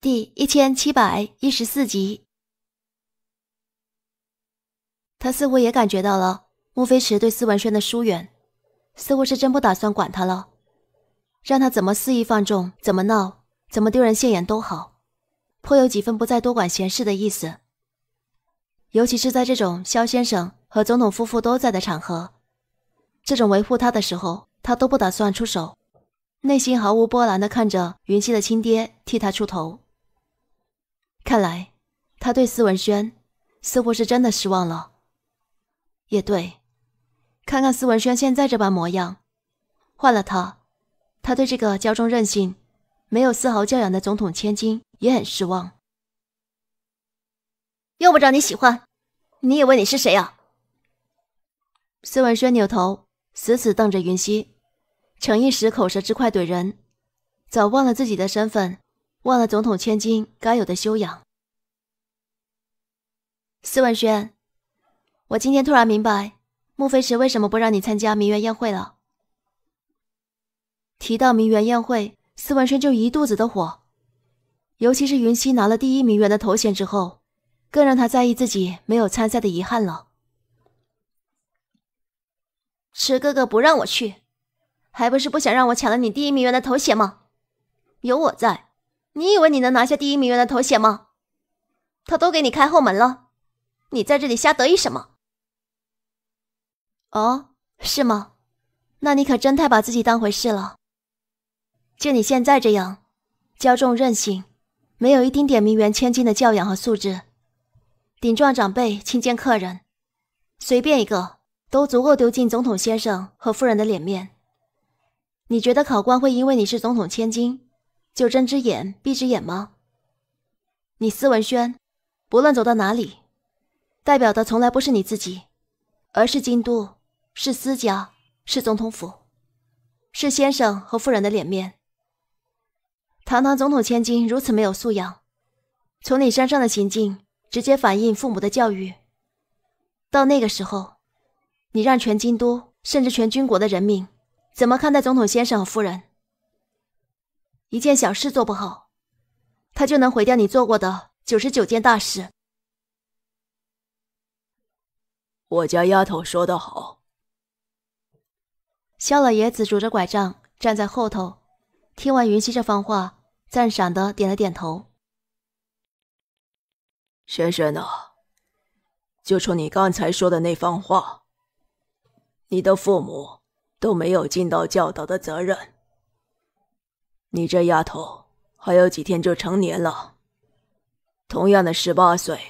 第一千七百一十四集，他似乎也感觉到了穆飞驰对司文轩的疏远，似乎是真不打算管他了，让他怎么肆意放纵，怎么闹，怎么丢人现眼都好，颇有几分不再多管闲事的意思。尤其是在这种肖先生和总统夫妇都在的场合，这种维护他的时候，他都不打算出手，内心毫无波澜的看着云溪的亲爹替他出头。看来，他对司文轩似乎是真的失望了。也对，看看司文轩现在这般模样，换了他，他对这个骄纵任性、没有丝毫教养的总统千金也很失望。用不着你喜欢，你以为你是谁啊？司文轩扭头，死死瞪着云溪，逞一时口舌之快怼人，早忘了自己的身份。忘了总统千金该有的修养，司文轩，我今天突然明白，莫非石为什么不让你参加名媛宴会了？提到名媛宴会，司文轩就一肚子的火，尤其是云溪拿了第一名媛的头衔之后，更让他在意自己没有参赛的遗憾了。池哥哥不让我去，还不是不想让我抢了你第一名媛的头衔吗？有我在。你以为你能拿下第一名媛的头衔吗？他都给你开后门了，你在这里瞎得意什么？哦，是吗？那你可真太把自己当回事了。就你现在这样，骄纵任性，没有一丁点名媛千金的教养和素质，顶撞长辈，亲见客人，随便一个都足够丢尽总统先生和夫人的脸面。你觉得考官会因为你是总统千金？就睁只眼闭只眼吗？你司文轩，不论走到哪里，代表的从来不是你自己，而是京都，是私家，是总统府，是先生和夫人的脸面。堂堂总统千金如此没有素养，从你身上的行径直接反映父母的教育。到那个时候，你让全京都甚至全军国的人民怎么看待总统先生和夫人？一件小事做不好，他就能毁掉你做过的九十九件大事。我家丫头说得好。肖老爷子拄着拐杖站在后头，听完云溪这番话，赞赏的点了点头。轩轩呐，就冲你刚才说的那番话，你的父母都没有尽到教导的责任。你这丫头，还有几天就成年了。同样的十八岁，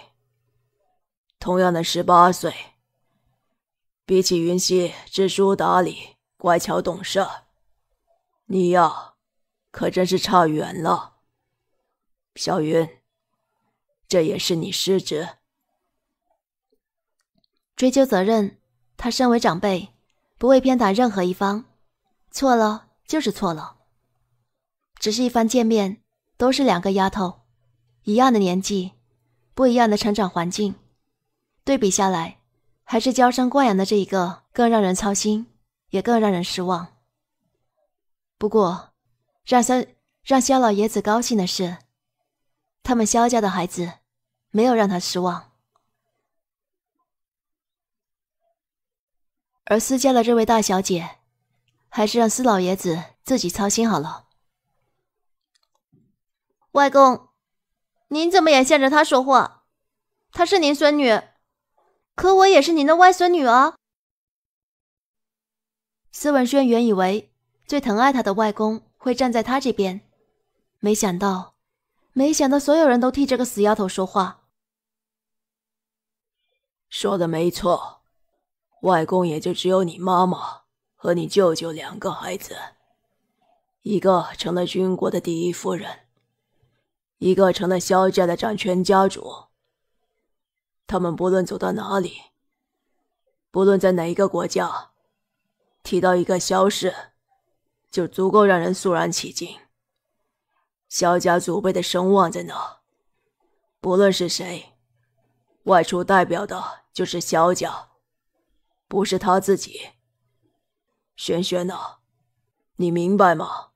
同样的十八岁，比起云溪知书达理、乖巧懂事，你呀，可真是差远了。小云，这也是你失职，追究责任。他身为长辈，不会偏袒任何一方，错了就是错了。只是一番见面，都是两个丫头，一样的年纪，不一样的成长环境，对比下来，还是娇生惯养的这一个更让人操心，也更让人失望。不过，让肖让肖老爷子高兴的是，他们肖家的孩子没有让他失望。而司家的这位大小姐，还是让司老爷子自己操心好了。外公，您怎么也向着她说话？她是您孙女，可我也是您的外孙女啊。司文轩原以为最疼爱他的外公会站在他这边，没想到，没想到所有人都替这个死丫头说话。说的没错，外公也就只有你妈妈和你舅舅两个孩子，一个成了军国的第一夫人。一个成了萧家的掌权家主，他们不论走到哪里，不论在哪一个国家，提到一个萧氏，就足够让人肃然起敬。萧家祖辈的声望在哪？不论是谁外出代表的，就是萧家，不是他自己。萱萱呐，你明白吗？